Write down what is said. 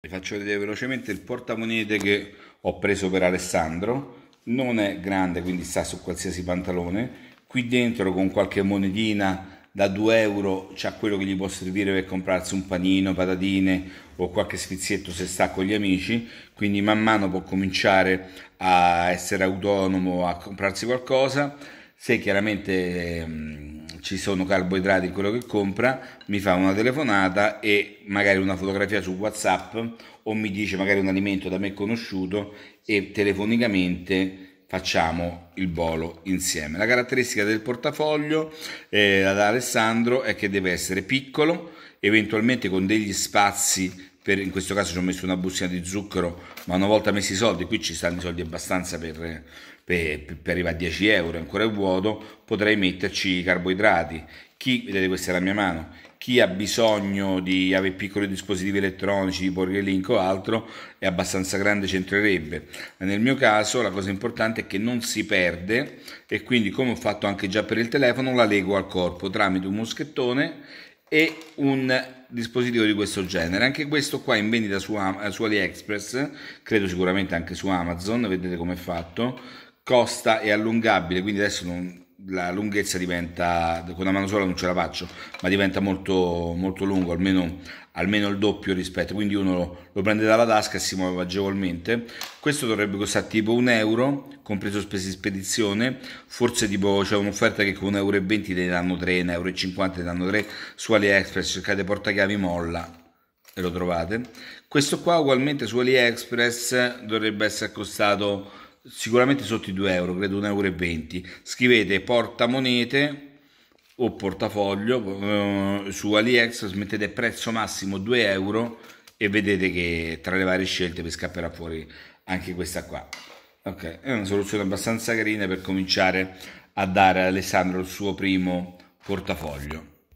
Vi faccio vedere velocemente il portamonete che ho preso per Alessandro, non è grande quindi sta su qualsiasi pantalone, qui dentro con qualche monetina da 2 euro c'è quello che gli può servire per comprarsi un panino, patatine o qualche sfizietto se sta con gli amici, quindi man mano può cominciare a essere autonomo, a comprarsi qualcosa, se chiaramente ehm, ci sono carboidrati in quello che compra, mi fa una telefonata e magari una fotografia su WhatsApp o mi dice magari un alimento da me conosciuto e telefonicamente facciamo il volo insieme. La caratteristica del portafoglio eh, ad Alessandro è che deve essere piccolo, eventualmente con degli spazi per, in questo caso ci ho messo una bustina di zucchero, ma una volta messi i soldi, qui ci stanno i soldi abbastanza per, per, per arrivare a 10 euro, ancora è vuoto, potrei metterci i carboidrati. Chi, vedete questa è la mia mano, chi ha bisogno di avere piccoli dispositivi elettronici tipo link o altro è abbastanza grande c'entrerebbe nel mio caso la cosa importante è che non si perde e quindi come ho fatto anche già per il telefono la leggo al corpo tramite un moschettone e un dispositivo di questo genere anche questo qua in vendita su, eh, su AliExpress credo sicuramente anche su Amazon vedete come è fatto costa e allungabile quindi adesso non la lunghezza diventa, con una mano sola non ce la faccio, ma diventa molto, molto lungo, almeno, almeno il doppio rispetto, quindi uno lo, lo, prende dalla tasca e si muove agevolmente. Questo dovrebbe costare tipo un euro, compreso spese di spedizione, forse tipo c'è un'offerta che con 1,20 euro ne danno 3, 1,50 euro ne danno 3, su AliExpress cercate portachiavi molla e lo trovate. Questo qua ugualmente su AliExpress dovrebbe essere costato sicuramente sotto i 2 euro, credo 1,20 euro. Scrivete portamonete o portafoglio eh, su AliExpress, mettete prezzo massimo 2 euro e vedete che tra le varie scelte vi scapperà fuori anche questa qua. Ok, è una soluzione abbastanza carina per cominciare a dare ad Alessandro il suo primo portafoglio.